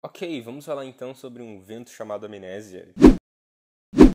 Ok, vamos falar então sobre um vento chamado Amnésia.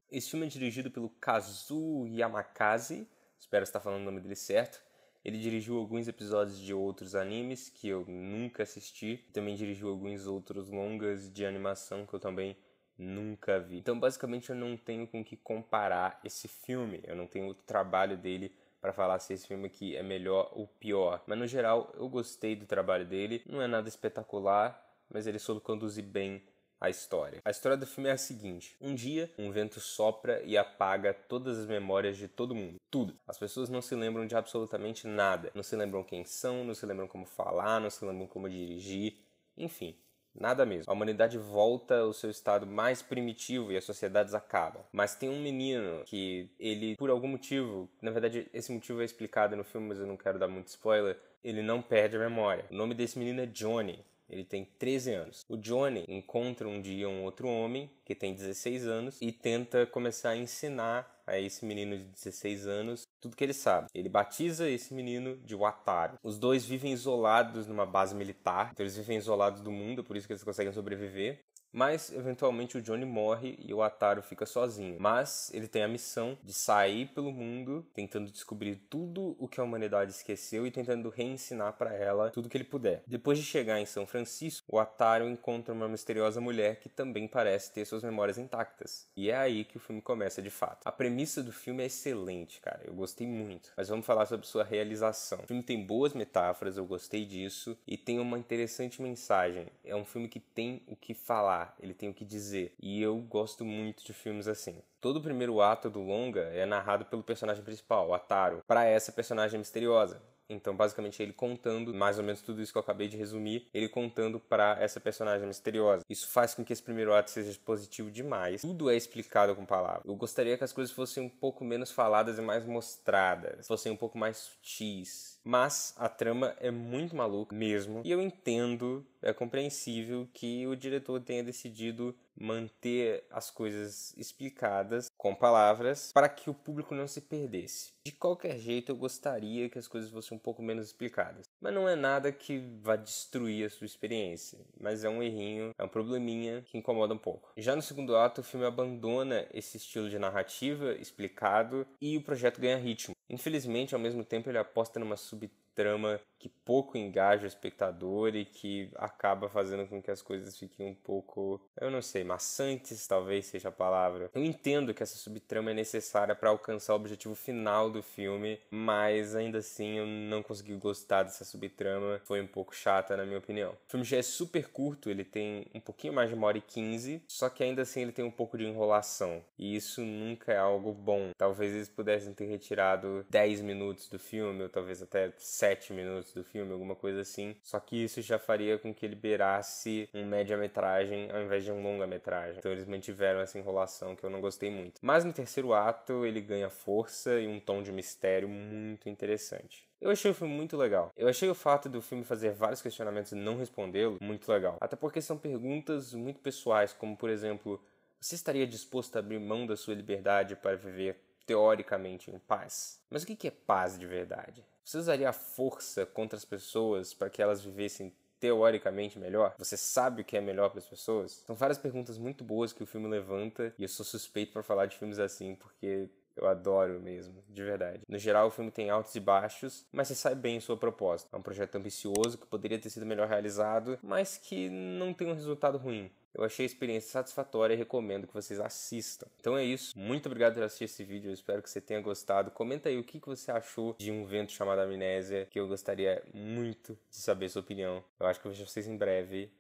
Esse filme é dirigido pelo Kazuo Yamakaze, espero estar falando o nome dele certo. Ele dirigiu alguns episódios de outros animes que eu nunca assisti, também dirigiu alguns outros longas de animação que eu também nunca vi. Então, basicamente, eu não tenho com que comparar esse filme, eu não tenho o trabalho dele para falar se esse filme aqui é melhor ou pior. Mas no geral, eu gostei do trabalho dele. Não é nada espetacular, mas ele soube conduzir bem a história. A história do filme é a seguinte: um dia, um vento sopra e apaga todas as memórias de todo mundo, tudo. As pessoas não se lembram de absolutamente nada. Não se lembram quem são, não se lembram como falar, não se lembram como dirigir, enfim. Nada mesmo. A humanidade volta ao seu estado mais primitivo e as sociedades acabam. Mas tem um menino que ele, por algum motivo, na verdade esse motivo é explicado no filme, mas eu não quero dar muito spoiler, ele não perde a memória. O nome desse menino é Johnny. Ele tem 13 anos. O Johnny encontra um dia um outro homem que tem 16 anos e tenta começar a ensinar a esse menino de 16 anos tudo que ele sabe. Ele batiza esse menino de Watari. Os dois vivem isolados numa base militar, então eles vivem isolados do mundo, por isso que eles conseguem sobreviver. Mas eventualmente o Johnny morre e o Ataru fica sozinho. Mas ele tem a missão de sair pelo mundo, tentando descobrir tudo o que a humanidade esqueceu e tentando reensinar para ela tudo que ele puder. Depois de chegar em São Francisco, o Ataru encontra uma misteriosa mulher que também parece ter suas memórias intactas. E é aí que o filme começa de fato. A premissa do filme é excelente, cara. Eu gostei muito. Mas vamos falar sobre sua realização. O filme tem boas metáforas, eu gostei disso. E tem uma interessante mensagem. É um filme que tem o que falar, ele tem o que dizer. E eu gosto muito de filmes assim. Todo o primeiro ato do longa é narrado pelo personagem principal, Ataru. para essa personagem misteriosa. Então, basicamente, ele contando mais ou menos tudo isso que eu acabei de resumir, ele contando para essa personagem misteriosa. Isso faz com que esse primeiro ato seja positivo demais. Tudo é explicado com palavras. Eu gostaria que as coisas fossem um pouco menos faladas e mais mostradas, fossem um pouco mais sutis. Mas a trama é muito maluca mesmo, e eu entendo, é compreensível que o diretor tenha decidido manter as coisas explicadas com palavras para que o público não se perdesse. De qualquer jeito, eu gostaria que as coisas fossem um pouco menos explicadas. Mas não é nada que vá destruir a sua experiência, mas é um errinho, é um probleminha que incomoda um pouco. Já no segundo ato, o filme abandona esse estilo de narrativa explicado e o projeto ganha ritmo. Infelizmente, ao mesmo tempo, ele aposta numa subterrânea trama que pouco engaja o espectador e que acaba fazendo com que as coisas fiquem um pouco, eu não sei, maçantes talvez seja a palavra. Eu entendo que essa subtrama é necessária para alcançar o objetivo final do filme, mas ainda assim eu não consegui gostar dessa subtrama, foi um pouco chata na minha opinião. O filme já é super curto, ele tem um pouquinho mais de uma hora e quinze, só que ainda assim ele tem um pouco de enrolação, e isso nunca é algo bom. Talvez eles pudessem ter retirado 10 minutos do filme, ou talvez até sete minutos do filme, alguma coisa assim. Só que isso já faria com que ele beirasse um média-metragem ao invés de um longa-metragem. Então eles mantiveram essa enrolação que eu não gostei muito. Mas no terceiro ato ele ganha força e um tom de mistério muito interessante. Eu achei o filme muito legal. Eu achei o fato do filme fazer vários questionamentos e não respondê-lo muito legal. Até porque são perguntas muito pessoais, como por exemplo, você estaria disposto a abrir mão da sua liberdade para viver teoricamente em paz? Mas o que é paz de verdade? Você usaria força contra as pessoas para que elas vivessem teoricamente melhor? Você sabe o que é melhor para as pessoas? São várias perguntas muito boas que o filme levanta e eu sou suspeito para falar de filmes assim porque eu adoro mesmo, de verdade. No geral, o filme tem altos e baixos, mas você sabe bem sua proposta. É um projeto ambicioso que poderia ter sido melhor realizado, mas que não tem um resultado ruim. Eu achei a experiência satisfatória e recomendo que vocês assistam. Então é isso. Muito obrigado por assistir esse vídeo. Eu espero que você tenha gostado. Comenta aí o que você achou de um vento chamado Amnésia, que eu gostaria muito de saber sua opinião. Eu acho que eu vejo vocês em breve.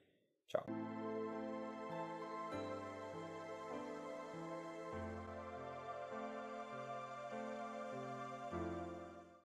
Tchau.